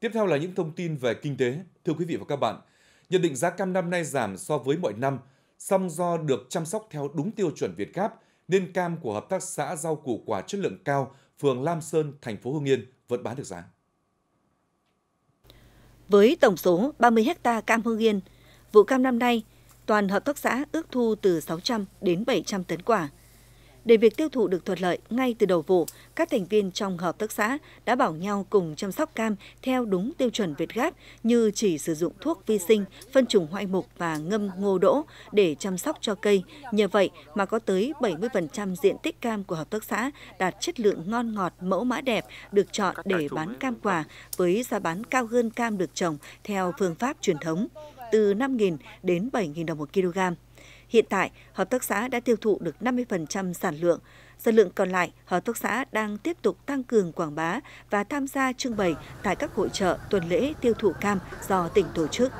Tiếp theo là những thông tin về kinh tế. Thưa quý vị và các bạn, nhận định giá cam năm nay giảm so với mọi năm, song do được chăm sóc theo đúng tiêu chuẩn Việt Gáp, nên cam của hợp tác xã rau củ quả chất lượng cao, phường Lam Sơn, thành phố hương Yên vẫn bán được giá. Với tổng số 30 ha cam hương Yên, vụ cam năm nay, toàn hợp tác xã ước thu từ 600 đến 700 tấn quả – để việc tiêu thụ được thuận lợi ngay từ đầu vụ, các thành viên trong hợp tác xã đã bảo nhau cùng chăm sóc cam theo đúng tiêu chuẩn Việt Gáp như chỉ sử dụng thuốc vi sinh, phân trùng hoại mục và ngâm ngô đỗ để chăm sóc cho cây. Nhờ vậy mà có tới 70% diện tích cam của hợp tác xã đạt chất lượng ngon ngọt, mẫu mã đẹp được chọn để bán cam quả với giá bán cao hơn cam được trồng theo phương pháp truyền thống từ 5.000 đến 7.000 đồng một kg. Hiện tại, hợp tác xã đã tiêu thụ được 50% sản lượng. Sản lượng còn lại, hợp tác xã đang tiếp tục tăng cường quảng bá và tham gia trưng bày tại các hội trợ tuần lễ tiêu thụ cam do tỉnh tổ chức.